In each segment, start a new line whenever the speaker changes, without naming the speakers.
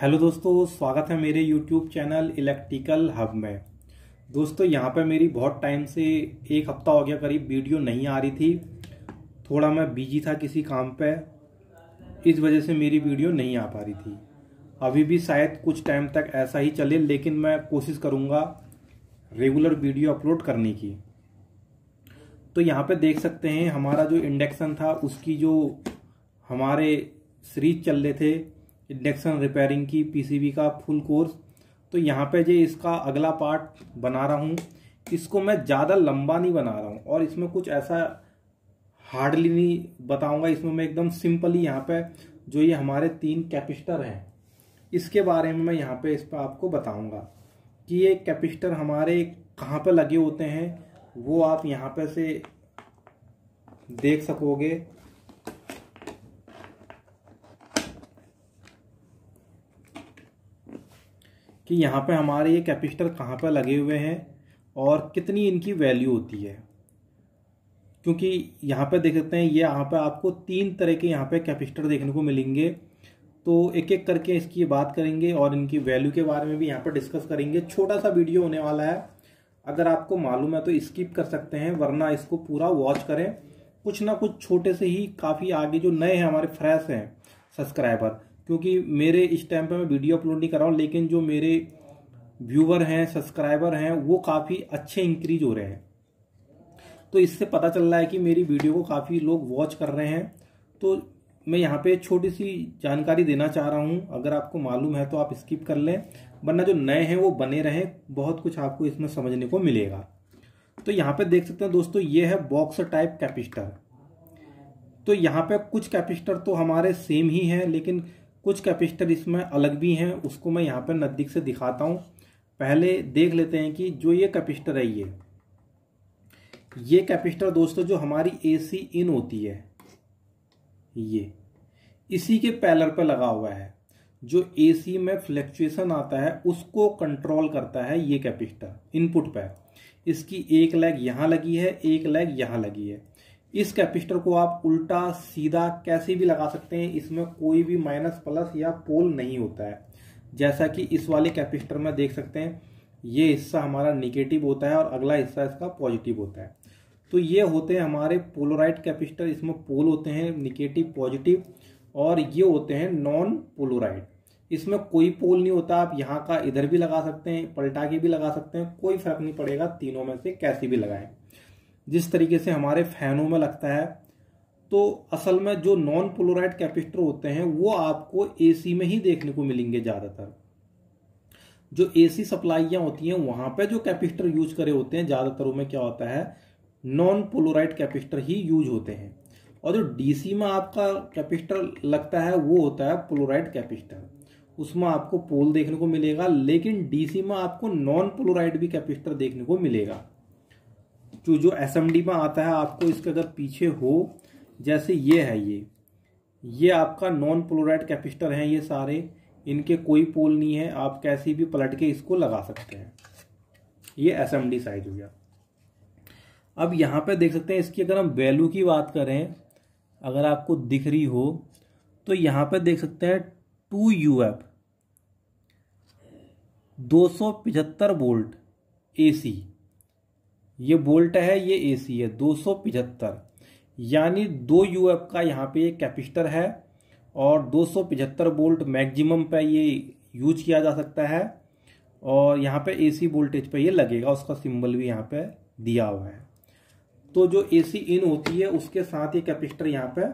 hello दोस्तों स्वागत है मेरे यूट्यूब चैनल इलेक्ट्रिकल हब में दोस्तों यहाँ पर मेरी बहुत टाइम से एक हफ्ता हो गया करीब वीडियो नहीं आ रही थी थोड़ा मैं बिजी था किसी काम पे इस वजह से मेरी वीडियो नहीं आ पा रही थी अभी भी शायद कुछ टाइम तक ऐसा ही चले लेकिन मैं कोशिश करूँगा रेगुलर वीडियो अपलोड करने की तो यहाँ पर देख सकते हैं हमारा जो इंडक्शन था उसकी जो हमारे सीरीज चल रहे थे इंडक्शन रिपेयरिंग की पीसीबी का फुल कोर्स तो यहाँ पे जो इसका अगला पार्ट बना रहा हूँ इसको मैं ज़्यादा लंबा नहीं बना रहा हूँ और इसमें कुछ ऐसा हार्डली नहीं बताऊँगा इसमें मैं एकदम सिंपली यहाँ पे जो ये हमारे तीन कैपिस्टर हैं इसके बारे में मैं यहाँ पे इस पर आपको बताऊँगा कि ये कैपिस्टर हमारे कहाँ पर लगे होते हैं वो आप यहाँ पे से देख सकोगे कि यहाँ पे हमारे ये कैपेसिटर कहाँ पर लगे हुए हैं और कितनी इनकी वैल्यू होती है क्योंकि यहाँ पे देख सकते हैं ये यहाँ पे आपको तीन तरह के यहाँ पे कैपेसिटर देखने को मिलेंगे तो एक एक करके इसकी बात करेंगे और इनकी वैल्यू के बारे में भी यहाँ पर डिस्कस करेंगे छोटा सा वीडियो होने वाला है अगर आपको मालूम है तो स्किप कर सकते हैं वरना इसको पूरा वॉच करें कुछ ना कुछ छोटे से ही काफ़ी आगे जो नए हैं हमारे फ्रेश हैं सब्सक्राइबर क्योंकि मेरे इस टाइम पे मैं वीडियो अपलोड नहीं कर रहा हूँ लेकिन जो मेरे व्यूवर हैं सब्सक्राइबर हैं वो काफ़ी अच्छे इंक्रीज हो रहे हैं तो इससे पता चल रहा है कि मेरी वीडियो को काफ़ी लोग वॉच कर रहे हैं तो मैं यहाँ पे छोटी सी जानकारी देना चाह रहा हूँ अगर आपको मालूम है तो आप स्किप कर लें वरना जो नए हैं वो बने रहें बहुत कुछ आपको इसमें समझने को मिलेगा तो यहाँ पे देख सकते हैं दोस्तों ये है बॉक्स टाइप कैपिस्टर तो यहाँ पे कुछ कैपिस्टर तो हमारे सेम ही हैं लेकिन कुछ कैपेसिटर इसमें अलग भी हैं उसको मैं यहाँ पर नज़दीक से दिखाता हूँ पहले देख लेते हैं कि जो ये कैपेसिटर है ये ये कैपेसिटर दोस्तों जो हमारी एसी इन होती है ये इसी के पैलर पर लगा हुआ है जो एसी में फ्लैक्चुएसन आता है उसको कंट्रोल करता है ये कैपेसिटर इनपुट पर इसकी एक लेग यहाँ लगी है एक लेग यहाँ लगी है इस कैपेसिटर को आप उल्टा सीधा कैसे भी लगा सकते हैं इसमें कोई भी माइनस प्लस या पोल नहीं होता है जैसा कि इस वाले कैपेसिटर में देख सकते हैं ये हिस्सा हमारा निगेटिव होता है और अगला हिस्सा इसका पॉजिटिव होता है तो ये होते हैं हमारे पोलोराइड कैपेसिटर इसमें पोल होते हैं निगेटिव पॉजिटिव और ये होते हैं नॉन पोलोराइड इसमें कोई पोल नहीं होता आप यहाँ का इधर भी लगा सकते हैं पलटा के भी लगा सकते हैं कोई फर्क नहीं पड़ेगा तीनों में से कैसे भी लगाएं जिस तरीके से हमारे फैनों में लगता है तो असल में जो नॉन पोलोराइड कैपेसिटर होते हैं वो आपको एसी में ही देखने को मिलेंगे ज़्यादातर जो एसी सप्लाइयाँ होती हैं वहां पे जो कैपेसिटर यूज करे होते हैं ज़्यादातर में क्या होता है नॉन पोलोराइड कैपेसिटर ही यूज होते हैं और जो डीसी में आपका कैपेसिटर लगता है वो होता है पोलोराइड कैपेसिटर उसमें आपको पोल देखने को मिलेगा लेकिन डीसी में आपको नॉन पोलोराइड भी कैपेसिटर देखने को मिलेगा तो जो जो एस में आता है आपको इसके अगर पीछे हो जैसे ये है ये ये आपका नॉन पोलोराइड कैपेसिटर हैं ये सारे इनके कोई पोल नहीं है आप कैसे भी पलट के इसको लगा सकते हैं ये एस साइज हो गया अब यहाँ पे देख सकते हैं इसकी अगर हम वैल्यू की बात करें अगर आपको दिख रही हो तो यहाँ पे देख सकते हैं टू यू एफ दो सौ पिचहत्तर वोल्ट एसी ये बोल्ट है ये एसी है दो सौ पिछहत्तर यानी दो एफ का यहाँ पे ये कैपिस्टर है और दो सौ पिछहत्तर बोल्ट मैक्सिमम पे ये यूज किया जा सकता है और यहाँ पे एसी वोल्टेज पे ये लगेगा उसका सिंबल भी यहाँ पे दिया हुआ है तो जो एसी इन होती है उसके साथ ये कैपिस्टर यहाँ पे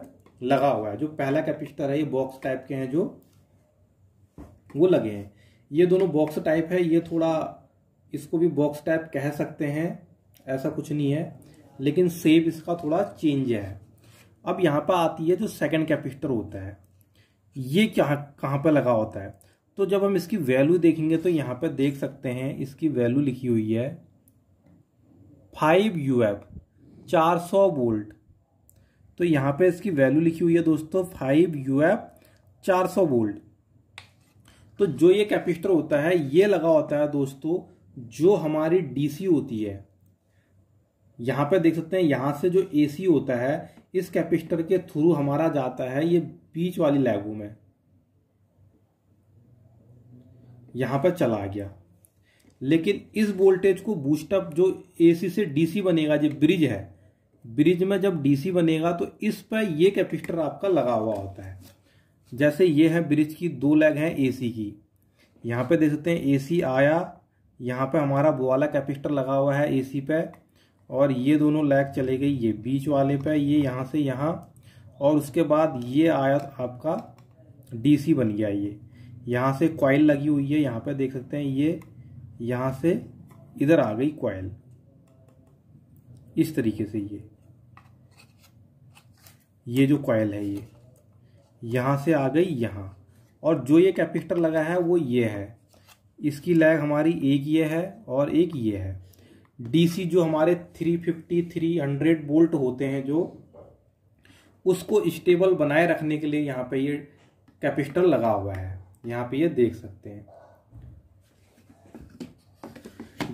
लगा हुआ है जो पहला कैपिस्टर है ये बॉक्स टाइप के हैं जो वो लगे हैं ये दोनों बॉक्स टाइप है ये थोड़ा इसको भी बॉक्स टाइप कह सकते हैं ऐसा कुछ नहीं है लेकिन सेप इसका थोड़ा चेंज है अब यहाँ पर आती है जो सेकंड कैपेसिटर होता है ये क्या कहाँ पर लगा होता है तो जब हम इसकी वैल्यू देखेंगे तो यहाँ पर देख सकते हैं इसकी वैल्यू लिखी हुई है फाइव यू एफ चार सौ वोल्ट तो यहाँ पर इसकी वैल्यू लिखी हुई है दोस्तों फाइव यू एफ चार सौ वोल्ट तो जो ये कैपेसिटर होता है ये लगा होता है दोस्तों जो हमारी डीसी होती है यहाँ पे देख सकते हैं यहाँ से जो ए होता है इस कैपेसिटर के थ्रू हमारा जाता है ये बीच वाली लैगू में यहाँ पर चला गया लेकिन इस वोल्टेज को बूस्टअप जो एसी से डीसी बनेगा जो ब्रिज है ब्रिज में जब डीसी बनेगा तो इस पर ये कैपेसिटर आपका लगा हुआ होता है जैसे ये है ब्रिज की दो लेग है एसी की यहाँ पे देख सकते हैं एसी आया यहाँ पे हमारा वो वाला कैपेसिटर लगा हुआ है एसी पे और ये दोनों लैग चले गई ये बीच वाले पे ये यहाँ से यहाँ और उसके बाद ये आया आपका डीसी बन गया ये यहाँ से क्वाइल लगी हुई है यहाँ पे देख सकते हैं ये यहाँ से इधर आ गई कॉयल इस तरीके से ये ये जो कॉयल है ये यहाँ से आ गई यहाँ और जो ये कैपेसिटर लगा है वो ये है इसकी लैग हमारी एक ये है और एक ये है डीसी जो हमारे 350 300 वोल्ट होते हैं जो उसको स्टेबल बनाए रखने के लिए यहाँ पे ये कैपेसिटर लगा हुआ है यहाँ पे ये देख सकते हैं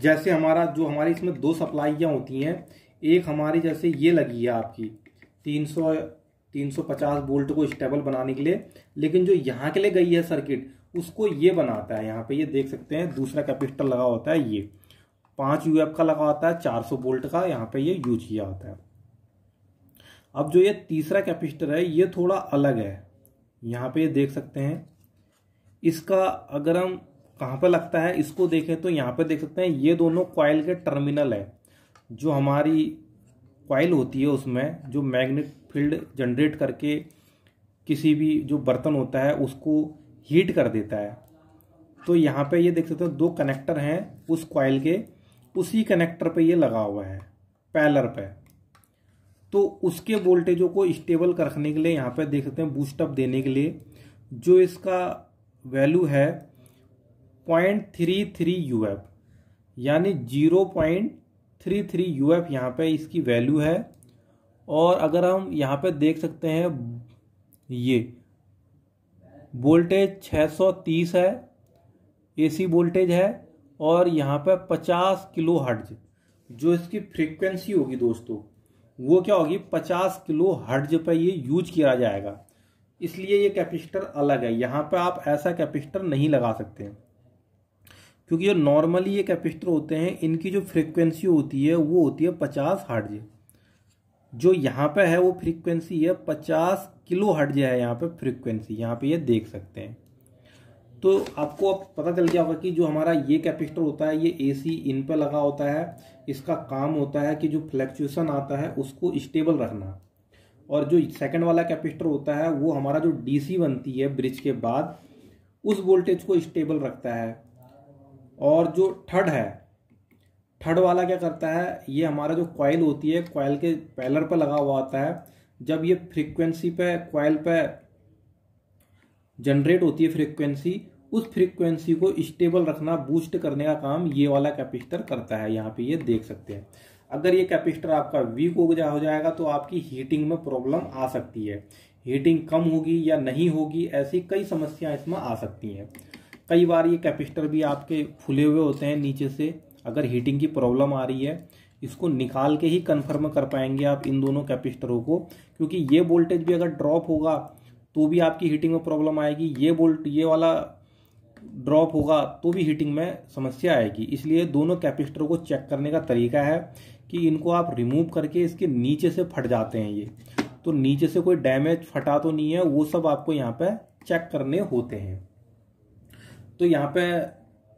जैसे हमारा जो हमारी इसमें दो सप्लाइयाँ होती हैं एक हमारी जैसे ये लगी है आपकी 300 350 वोल्ट को स्टेबल बनाने के लिए लेकिन जो यहाँ के लिए गई है सर्किट उसको ये बनाता है यहाँ पे ये देख सकते हैं दूसरा कैपेसिटर लगा होता है ये पांच यूएफ का लगा होता है चार सौ वोल्ट का यहाँ पे ये यूज किया होता है अब जो ये तीसरा कैपेसिटर है ये थोड़ा अलग है यहाँ पे ये देख सकते हैं इसका अगर हम कहाँ पे लगता है इसको देखें तो यहाँ पे देख सकते हैं ये दोनों कॉयल के टर्मिनल है जो हमारी कॉयल होती है उसमें जो मैग्नेट फील्ड जनरेट करके किसी भी जो बर्तन होता है उसको हीट कर देता है तो यहाँ पे ये देख सकते हैं दो कनेक्टर हैं उस कॉयल के उसी कनेक्टर पे ये लगा हुआ है पैलर पे तो उसके वोल्टेजों को स्टेबल रखने के लिए यहाँ पे देख सकते हैं बूस्टअप देने के लिए जो इसका वैल्यू है point three three U F यानी zero point three three U F यहाँ पर इसकी वैल्यू है और अगर हम यहाँ पे देख सकते हैं ये वोल्टेज 630 है एसी वोल्टेज है और यहाँ पर पचास किलो हर्ज जो इसकी फ्रीक्वेंसी होगी दोस्तों वो क्या होगी पचास किलो हर्ज पर ये यूज किया जाएगा इसलिए ये कैपेसिटर अलग है यहाँ पर आप ऐसा कैपेसिटर नहीं लगा सकते क्योंकि जो नॉर्मली ये कैपेसिटर होते हैं इनकी जो फ्रीक्वेंसी होती है वो होती है पचास हर्ट्ज जो यहाँ पे है वो फ्रीक्वेंसी है पचास किलो हर्ट्ज है यहाँ पे फ्रीक्वेंसी यहाँ पे ये यह देख सकते हैं तो आपको अब पता चल गया होगा कि जो हमारा ये कैपेसिटर होता है ये एसी इन पे लगा होता है इसका काम होता है कि जो फ्लैक्चुएसन आता है उसको स्टेबल रखना और जो सेकंड वाला कैपेसिटर होता है वो हमारा जो डीसी बनती है ब्रिज के बाद उस वोल्टेज को स्टेबल रखता है और जो थर्ड है थर्ड वाला क्या करता है ये हमारा जो कॉयल होती है कॉयल के पैलर पर लगा हुआ आता है जब ये फ्रीक्वेंसी पे कॉयल पे जनरेट होती है फ्रीक्वेंसी उस फ्रीक्वेंसी को स्टेबल रखना बूस्ट करने का काम ये वाला कैपेसिटर करता है यहाँ पे ये देख सकते हैं अगर ये कैपेसिटर आपका वीक हो जा हो जाएगा तो आपकी हीटिंग में प्रॉब्लम आ सकती है हीटिंग कम होगी या नहीं होगी ऐसी कई समस्याएं इसमें आ सकती हैं कई बार ये कैपेसिटर भी आपके फुले हुए होते हैं नीचे से अगर हीटिंग की प्रॉब्लम आ रही है इसको निकाल के ही कन्फर्म कर पाएंगे आप इन दोनों कैपेसिटरों को क्योंकि ये वोल्टेज भी अगर ड्रॉप होगा तो भी आपकी हीटिंग में प्रॉब्लम आएगी ये बोल्ट ये वाला ड्रॉप होगा तो भी हीटिंग में समस्या आएगी इसलिए दोनों कैपेसिटर को चेक करने का तरीका है कि इनको आप रिमूव करके इसके नीचे से फट जाते हैं ये तो नीचे से कोई डैमेज फटा तो नहीं है वो सब आपको यहाँ पर चेक करने होते हैं तो यहाँ पर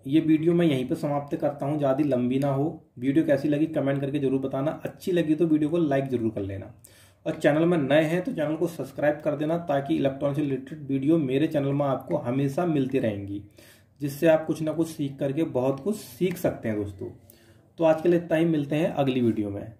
ये वीडियो मैं यहीं पे समाप्त करता हूँ ज़्यादा लंबी ना हो वीडियो कैसी लगी कमेंट करके जरूर बताना अच्छी लगी तो वीडियो को लाइक ज़रूर कर लेना और चैनल में नए हैं तो चैनल को सब्सक्राइब कर देना ताकि इलेक्ट्रॉनिक्स रिलेटेड वीडियो मेरे चैनल में आपको हमेशा मिलती रहेंगी जिससे आप कुछ ना कुछ सीख करके बहुत कुछ सीख सकते हैं दोस्तों तो आज के लिए इतना ही मिलते हैं अगली वीडियो में